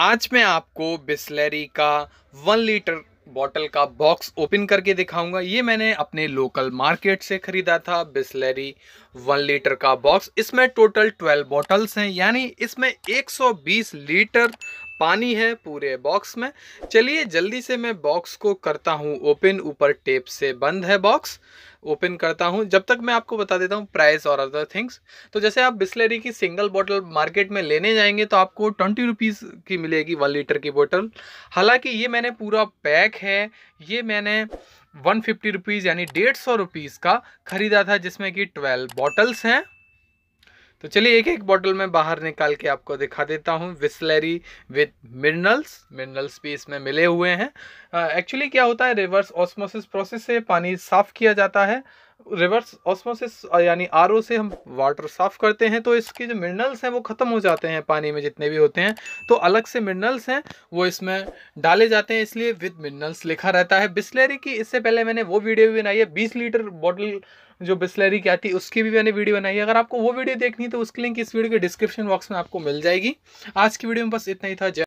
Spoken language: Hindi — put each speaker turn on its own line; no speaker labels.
आज मैं आपको बिस्लरी का वन लीटर बॉटल का बॉक्स ओपन करके दिखाऊंगा ये मैंने अपने लोकल मार्केट से ख़रीदा था बिस्लरी वन लीटर का बॉक्स इसमें टोटल ट्वेल्व बॉटल्स हैं यानी इसमें 120 लीटर पानी है पूरे बॉक्स में चलिए जल्दी से मैं बॉक्स को करता हूँ ओपन ऊपर टेप से बंद है बॉक्स ओपन करता हूँ जब तक मैं आपको बता देता हूँ प्राइस और अदर थिंग्स तो जैसे आप बिस्लरी की सिंगल बोतल मार्केट में लेने जाएंगे तो आपको ट्वेंटी रुपीज़ की मिलेगी वन लीटर की बोतल हालांकि ये मैंने पूरा पैक है ये मैंने वन फिफ्टी रुपीज़ यानी डेढ़ सौ रुपीज़ का ख़रीदा था जिसमें कि ट्वेल्व बॉटल्स हैं तो चलिए एक एक बॉटल में बाहर निकाल के आपको दिखा देता हूँ विस्लरी विथ मिनरल्स मिनरल्स भी इसमें मिले हुए हैं एक्चुअली uh, क्या होता है रिवर्स ऑस्मोसिस प्रोसेस से पानी साफ किया जाता है रिवर्स ऑस्मोसिस यानी आर से हम वाटर साफ़ करते हैं तो इसके जो मिनरल्स हैं वो ख़त्म हो जाते हैं पानी में जितने भी होते हैं तो अलग से मिनरल्स हैं वो इसमें डाले जाते हैं इसलिए विद मिनरल्स लिखा रहता है बिस्लेरी की इससे पहले मैंने वो वीडियो भी बनाई है बीस लीटर बॉटल जो बिस्लेरी की आती है उसकी भी मैंने वीडियो बनाई है अगर आपको वो वीडियो देखनी है तो उसकी लिंक इस वीडियो के डिस्क्रिप्शन बॉक्स में आपको मिल जाएगी आज की वीडियो में बस इतना ही था